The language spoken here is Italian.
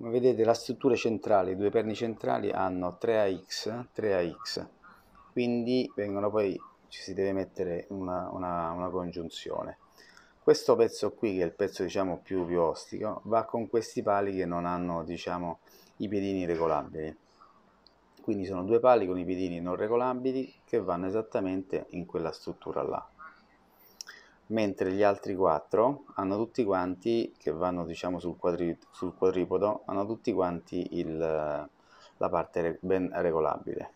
come vedete la struttura centrale, i due perni centrali hanno 3AX, 3AX, quindi vengono poi, ci si deve mettere una, una, una congiunzione. Questo pezzo qui, che è il pezzo diciamo più, più ostico, va con questi pali che non hanno diciamo i piedini regolabili. Quindi sono due pali con i piedini non regolabili che vanno esattamente in quella struttura là mentre gli altri quattro hanno tutti quanti, che vanno diciamo sul, quadri, sul quadripodo, hanno tutti quanti il, la parte ben regolabile.